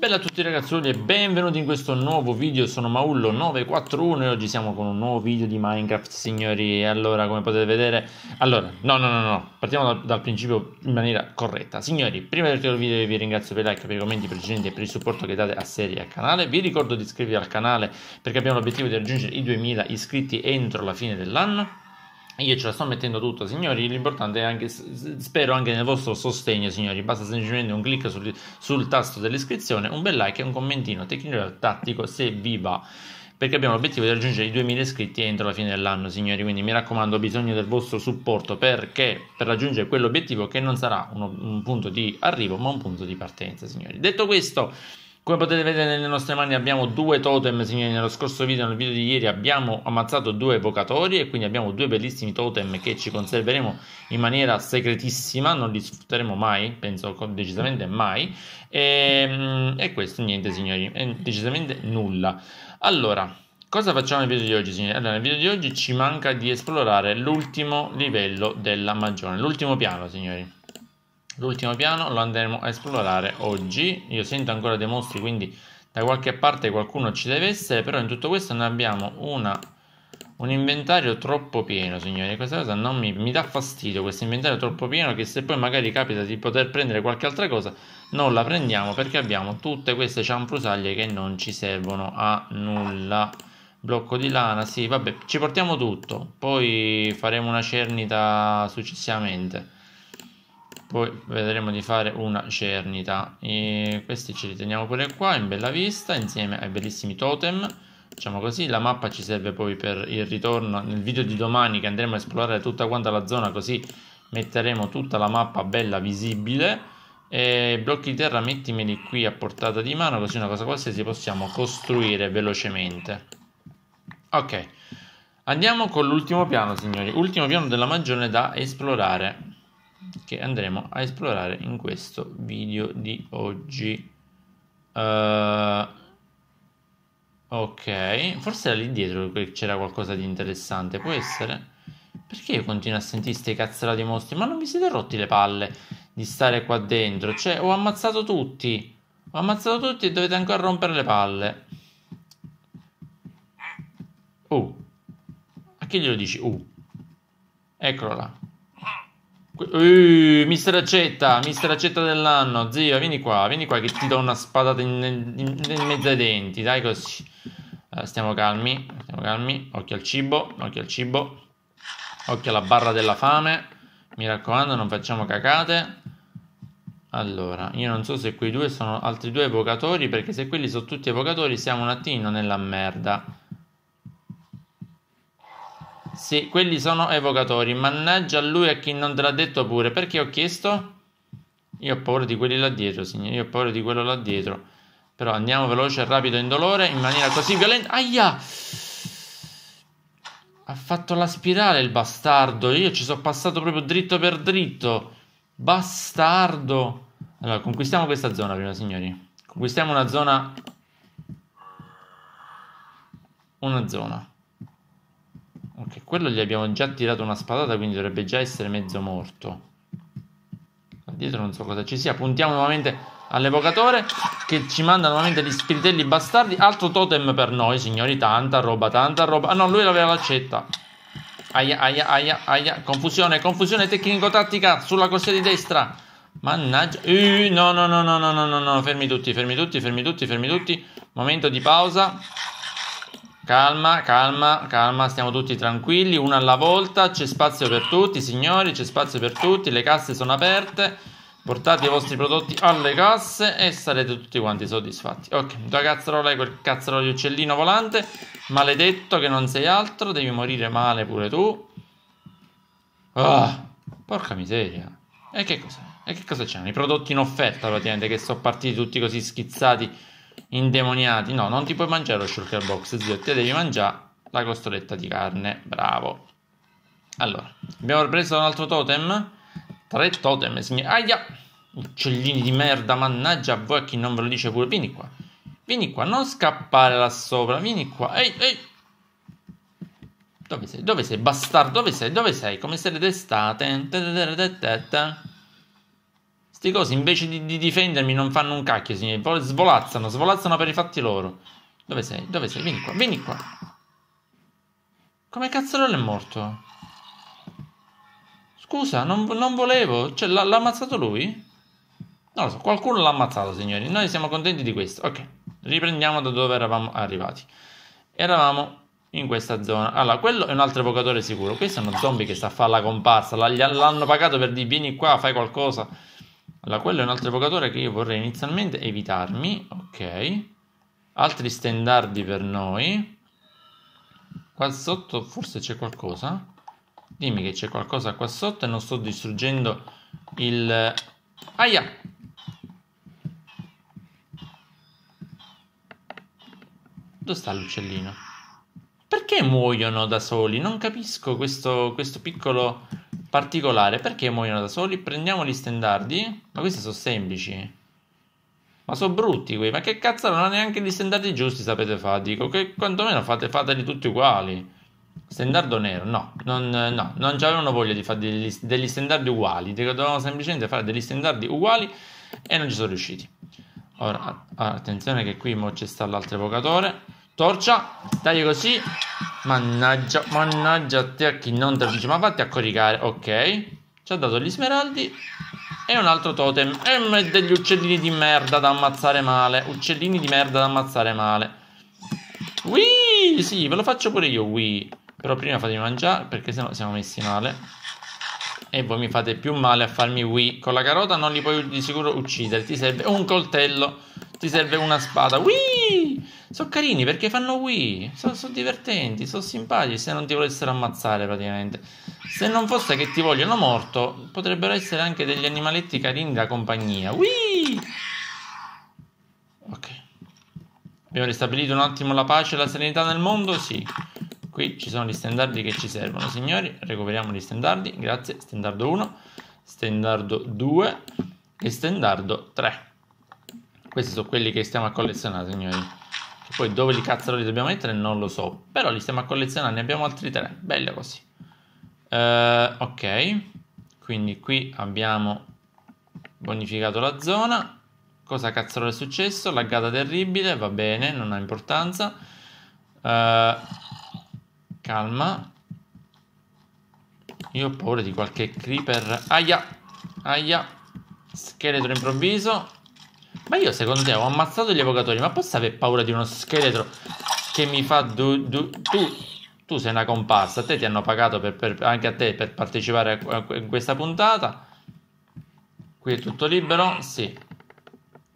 Bella a tutti ragazzoni e benvenuti in questo nuovo video, sono Maullo941 e oggi siamo con un nuovo video di Minecraft signori Allora come potete vedere, allora no no no no, partiamo dal, dal principio in maniera corretta Signori, prima di tutto il video vi ringrazio per i like, per i commenti precedenti e per il supporto che date a serie e al canale Vi ricordo di iscrivervi al canale perché abbiamo l'obiettivo di raggiungere i 2000 iscritti entro la fine dell'anno io ce la sto mettendo tutto, signori. L'importante è anche, spero anche nel vostro sostegno, signori. Basta semplicemente un clic sul, sul tasto dell'iscrizione, un bel like e un commentino tecnico tattico se vi va. Perché abbiamo l'obiettivo di raggiungere i 2000 iscritti entro la fine dell'anno, signori. Quindi mi raccomando, ho bisogno del vostro supporto perché per raggiungere quell'obiettivo che non sarà un, un punto di arrivo, ma un punto di partenza, signori. Detto questo. Come potete vedere nelle nostre mani abbiamo due totem, signori, nello scorso video, nel video di ieri abbiamo ammazzato due evocatori e quindi abbiamo due bellissimi totem che ci conserveremo in maniera segretissima, non li sfrutteremo mai, penso decisamente mai, e, ehm, e questo niente signori, è decisamente nulla. Allora, cosa facciamo nel video di oggi signori? Allora, nel video di oggi ci manca di esplorare l'ultimo livello della magione, l'ultimo piano signori. L'ultimo piano lo andremo a esplorare oggi. Io sento ancora dei mostri, quindi da qualche parte qualcuno ci deve essere, però in tutto questo ne abbiamo una, un inventario troppo pieno, signori. Questa cosa non mi, mi dà fastidio, questo inventario troppo pieno che se poi magari capita di poter prendere qualche altra cosa, non la prendiamo perché abbiamo tutte queste ciamprusaglie che non ci servono a nulla. Blocco di lana, sì, vabbè, ci portiamo tutto, poi faremo una cernita successivamente poi vedremo di fare una cernita e questi ce li teniamo pure qua in bella vista insieme ai bellissimi totem diciamo così la mappa ci serve poi per il ritorno nel video di domani che andremo a esplorare tutta quanta la zona così metteremo tutta la mappa bella visibile e blocchi di terra mettimeli qui a portata di mano così una cosa qualsiasi possiamo costruire velocemente ok andiamo con l'ultimo piano signori ultimo piano della magione da esplorare che andremo a esplorare in questo video di oggi. Uh, ok, forse era lì dietro che c'era qualcosa di interessante, può essere? Perché io continuo a sentire queste cazzate di mostri? Ma non vi siete rotti le palle di stare qua dentro? Cioè, ho ammazzato tutti. Ho ammazzato tutti e dovete ancora rompere le palle. Uh. A chi glielo dici? Uh. Eccolo là. Uh, mister Accetta, mister Accetta dell'anno, zio, vieni qua, vieni qua che ti do una spada nel mezzo ai denti, dai così. Uh, stiamo calmi, stiamo calmi, occhio al cibo, occhio al cibo, occhio alla barra della fame, mi raccomando non facciamo cacate. Allora, io non so se quei due sono altri due evocatori, perché se quelli sono tutti evocatori siamo un attimo nella merda. Sì, quelli sono evocatori. Mannaggia a lui e a chi non te l'ha detto pure. Perché ho chiesto? Io ho paura di quelli là dietro, signore. Io ho paura di quello là dietro. Però andiamo veloce, rapido e indolore, in maniera così violenta. Aia! Ha fatto la spirale il bastardo. Io ci sono passato proprio dritto per dritto. Bastardo. Allora, conquistiamo questa zona prima, signori. Conquistiamo una zona... Una zona. Ok, quello gli abbiamo già tirato una spadata, quindi dovrebbe già essere mezzo morto. Là dietro non so cosa ci sia. Puntiamo nuovamente all'evocatore che ci manda nuovamente gli spiritelli bastardi. Altro totem per noi, signori. Tanta roba, tanta roba. Ah no, lui l'aveva l'accetta. Aia, aia, aia, aia. Confusione, confusione tecnico-tattica sulla corsia di destra. Mannaggia. Uh, no, no, no, no, no, no, no, no. Fermi tutti, fermi tutti, fermi tutti, fermi tutti. Momento di pausa. Calma, calma, calma, stiamo tutti tranquilli, una alla volta, c'è spazio per tutti, signori, c'è spazio per tutti, le casse sono aperte, portate i vostri prodotti alle casse e sarete tutti quanti soddisfatti. Ok, tua cazzarola è quel cazzarola di uccellino volante, maledetto che non sei altro, devi morire male pure tu. Oh, porca miseria. E che cos'è? E che cosa c'è? I prodotti in offerta praticamente che sono partiti tutti così schizzati indemoniati. No, non ti puoi mangiare lo shulker box, zio, te devi mangiare la costoletta di carne. Bravo. Allora, abbiamo preso un altro totem. Tre totem, signore. Aia! Uccellini di merda, mannaggia a voi a chi non ve lo dice pure. Vieni qua. Vieni qua, non scappare là sopra. Vieni qua. Ehi, ehi. Dove sei? Dove sei, bastardo? Dove sei? Dove sei? Come siete d'estate? Sti cosi invece di, di, difendermi non fanno un cacchio, signori. Svolazzano, svolazzano per i fatti loro. Dove sei? Dove sei? Vieni qua, vieni qua. Come cazzarola è morto? Scusa, non, non volevo. Cioè, l'ha, l'ha ammazzato lui? Non lo so, qualcuno l'ha ammazzato, signori. Noi siamo contenti di questo. Ok, riprendiamo da dove eravamo arrivati. Eravamo in questa zona. Allora, quello è un altro evocatore sicuro. Questo è uno zombie che sta a fare la comparsa. L'hanno pagato per dire vieni qua, fai qualcosa. Allora, quello è un altro evocatore che io vorrei inizialmente evitarmi, ok. Altri stendardi per noi. Qua sotto forse c'è qualcosa. Dimmi che c'è qualcosa qua sotto e non sto distruggendo il... Aia! Dove sta l'uccellino? Perché muoiono da soli? Non capisco questo, questo piccolo particolare, perché muoiono da soli? Prendiamo gli stendardi ma questi sono semplici. Ma sono brutti quei, ma che cazzo, non ha neanche gli stendardi giusti, sapete fa, dico, che quantomeno fate, fateli tutti uguali. stendardo nero, no, non, no, non avevano voglia di fare degli, degli standard uguali, dovevano semplicemente fare degli stendardi uguali e non ci sono riusciti. Ora, attenzione che qui mo ci sta l'altro evocatore. Torcia, tagli così, Mannaggia, mannaggia te a chi non te ma vatti a coricare, ok. Ci ha dato gli smeraldi e un altro totem. E degli uccellini di merda da ammazzare male. Uccellini di merda da ammazzare male. Wii, sì, ve lo faccio pure io, Wii. Però prima fatemi mangiare perché sennò siamo messi male. E voi mi fate più male a farmi Wii. Con la carota non li puoi di sicuro uccidere, ti serve un coltello. Ti serve una spada. Wii! Sono carini perché fanno Wii. Sono, sono divertenti, sono simpatici. Se non ti volessero ammazzare, praticamente. Se non fosse che ti vogliono morto, potrebbero essere anche degli animaletti carini da compagnia. Wii! Ok. Abbiamo ristabilito un attimo la pace e la serenità nel mondo? Sì. Qui ci sono gli stendardi che ci servono, signori. Recuperiamo gli stendardi. Grazie. Stendardo 1, stendardo 2 e stendardo 3. Questi sono quelli che stiamo a collezionare, signori. Che poi dove li cazzo li dobbiamo mettere non lo so. Però li stiamo a collezionare, ne abbiamo altri tre. Bello così. Uh, ok. Quindi qui abbiamo bonificato la zona. Cosa cazzo è successo? Laggata terribile, va bene, non ha importanza. Uh, calma. Io ho paura di qualche creeper. Aia! Aia! Scheletro improvviso. Ma io secondo te ho ammazzato gli evocatori, ma posso aver paura di uno scheletro che mi fa du, du, tu, tu sei una comparsa, a te ti hanno pagato per, per, anche a te per partecipare a, a, in questa puntata. Qui è tutto libero, sì.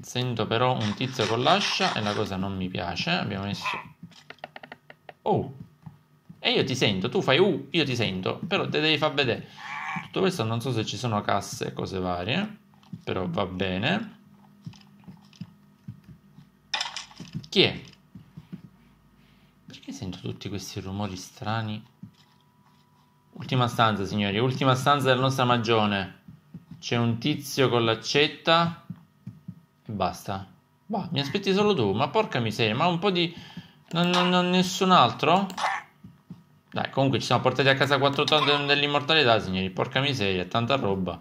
Sento però un tizio con l'ascia e la cosa non mi piace. Eh. Abbiamo messo... Oh! E io ti sento, tu fai uh, io ti sento, però te devi far vedere. Tutto questo non so se ci sono casse e cose varie, però va bene. Chi è? Perché sento tutti questi rumori strani? Ultima stanza, signori, ultima stanza della nostra magione. C'è un tizio con l'accetta e basta. Bah, mi aspetti solo tu, ma porca miseria, ma un po' di... Non, non, non nessun altro? Dai, comunque ci siamo portati a casa 4 tonne dell'immortalità, signori. Porca miseria, tanta roba.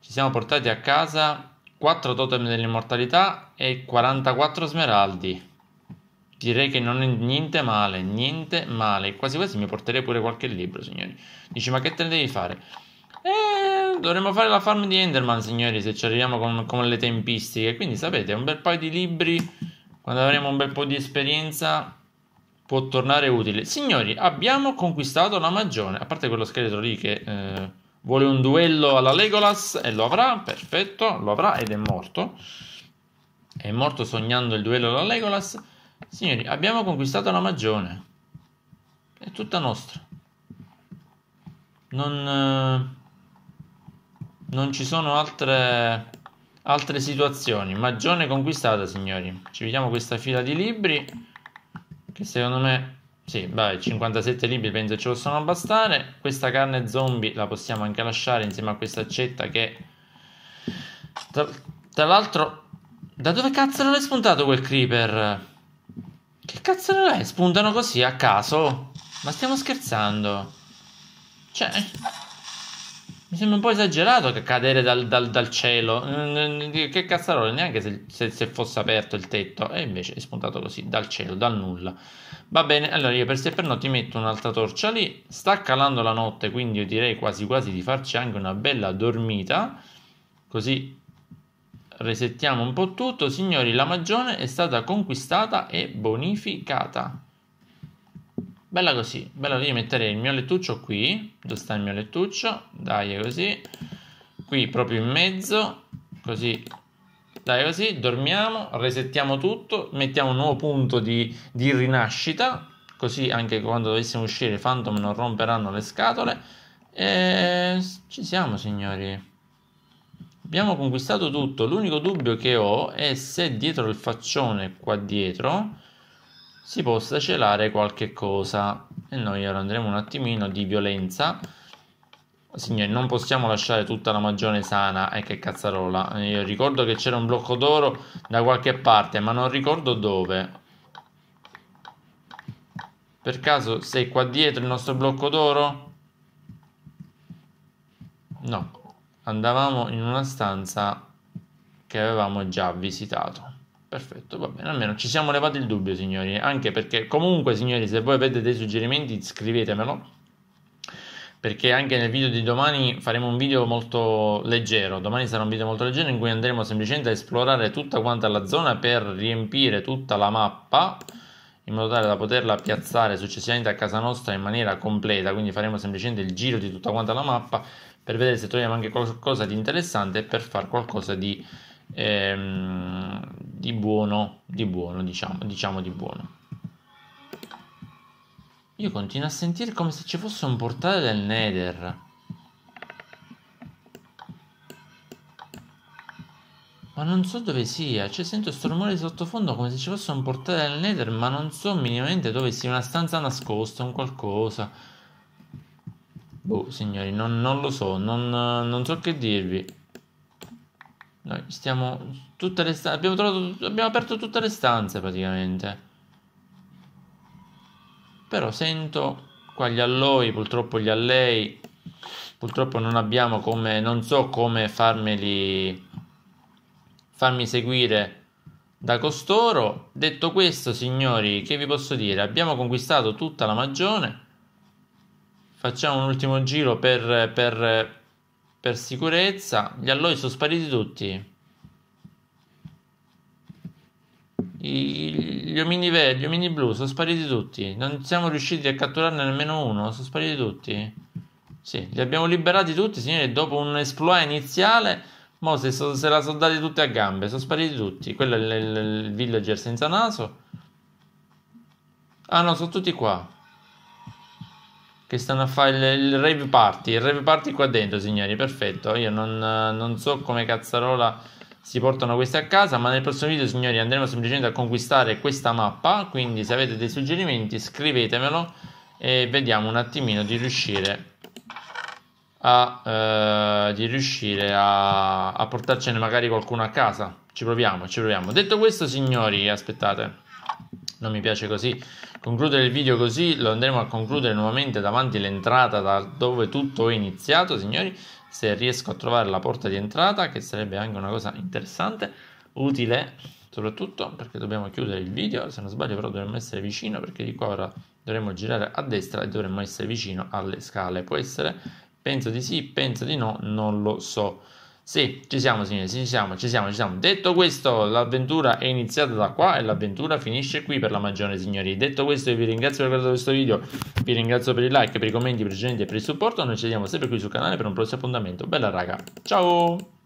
Ci siamo portati a casa 4 totem dell'immortalità e 44 smeraldi. Direi che non è niente male, niente male. Quasi quasi mi porterei pure qualche libro, signori. Dici, ma che te ne devi fare? Eh, dovremmo fare la farm di Enderman, signori, se ci arriviamo con, con le tempistiche. Quindi, sapete, un bel paio di libri, quando avremo un bel po' di esperienza, può tornare utile. Signori, abbiamo conquistato la magione. A parte quello scheletro lì che eh, vuole un duello alla Legolas e lo avrà, perfetto, lo avrà ed è morto. È morto sognando il duello alla Legolas. Signori, abbiamo conquistato la magione. È tutta nostra. Non, eh, non ci sono altre, altre situazioni. Magione conquistata, signori. Ci vediamo questa fila di libri. Che secondo me sì, vai, 57 libri penso ci possono bastare. Questa carne zombie la possiamo anche lasciare insieme a questa accetta che... Tra, tra l'altro... Da dove cazzo non è spuntato quel creeper? Che cazzo non è? Spuntano così a caso? Ma stiamo scherzando? Cioè... Mi sembra un po' esagerato che cadere dal, dal, dal cielo. Mm, mm, mm, che cazzarola, neanche se, se, se, fosse aperto il tetto. E invece è spuntato così, dal cielo, dal nulla. Va bene, allora io per se per no ti metto un'altra torcia lì. Sta calando la notte, quindi io direi quasi quasi di farci anche una bella dormita. Così Resettiamo un po' tutto, signori, la magione è stata conquistata e bonificata. Bella così, bella, io metterei il mio lettuccio qui, dove sta il mio lettuccio, dai così, qui proprio in mezzo, così dai così, dormiamo, resettiamo tutto, mettiamo un nuovo punto di, di, rinascita, così anche quando dovessimo uscire i Phantom non romperanno le scatole. E ci siamo signori abbiamo conquistato tutto l'unico dubbio che ho è se dietro il faccione qua dietro si possa celare qualche cosa e noi ora andremo un attimino di violenza signori non possiamo lasciare tutta la magione sana e eh, che cazzarola io ricordo che c'era un blocco d'oro da qualche parte ma non ricordo dove per caso sei qua dietro il nostro blocco d'oro? no andavamo in una stanza che avevamo già visitato. Perfetto, va bene, almeno ci siamo levati il dubbio, signori, anche perché comunque, signori, se voi avete dei suggerimenti scrivetemelo, perché anche nel video di domani faremo un video molto leggero, domani sarà un video molto leggero in cui andremo semplicemente a esplorare tutta quanta la zona per riempire tutta la mappa in modo tale da poterla piazzare successivamente a casa nostra in maniera completa, quindi faremo semplicemente il giro di tutta quanta la mappa per vedere se troviamo anche qualcosa di interessante e per fare qualcosa di, ehm, di buono, di buono diciamo, diciamo di buono. Io continuo a sentire come se ci fosse un portale del Nether. Ma non so dove sia, cioè sento sto rumore di sottofondo come se ci fosse un portale del Nether, ma non so minimamente dove sia, una stanza nascosta, un qualcosa. Boh, signori, non, non lo so, non, non, so che dirvi. Noi stiamo tutte le stanze, abbiamo, trovato, abbiamo aperto tutte le stanze praticamente. Però sento qua gli alloi, purtroppo gli allei, purtroppo non abbiamo come, non so come farmeli, farmi seguire da costoro. Detto questo, signori, che vi posso dire? Abbiamo conquistato tutta la magione Facciamo un ultimo giro per, per, per sicurezza. Gli alloi sono spariti tutti. I, gli omini verdi, gli omini blu sono spariti tutti. Non siamo riusciti a catturarne nemmeno uno. Sono spariti tutti. Sì, li abbiamo liberati tutti, signori. Dopo un esploit iniziale, mo se, so, se la sono dati tutti a gambe. Sono spariti tutti. Quello è il, il, il villager senza naso. Ah no, sono tutti qua che stanno a fare il, il, rave party, il rave party qua dentro signori, perfetto, io non, non so come cazzarola si portano queste a casa, ma nel prossimo video signori andremo semplicemente a conquistare questa mappa, quindi se avete dei suggerimenti scrivetemelo e vediamo un attimino di riuscire a, eh, di riuscire a, a portarcene magari qualcuno a casa, ci proviamo, ci proviamo. Detto questo signori, aspettate non mi piace così. Concludere il video così lo andremo a concludere nuovamente davanti all'entrata da dove tutto è iniziato, signori. Se riesco a trovare la porta di entrata, che sarebbe anche una cosa interessante, utile soprattutto perché dobbiamo chiudere il video, se non sbaglio però dovremmo essere vicino perché di qua ora dovremmo girare a destra e dovremmo essere vicino alle scale. Può essere? Penso di sì, penso di no, non lo so. Sì, ci siamo signori, ci siamo, ci siamo, ci siamo. Detto questo, l'avventura è iniziata da qua e l'avventura finisce qui per la maggiore signori. Detto questo, vi ringrazio per aver guardato questo video, vi ringrazio per i like, per i commenti, per i e per il supporto. Noi ci vediamo sempre qui sul canale per un prossimo appuntamento. Bella raga, ciao!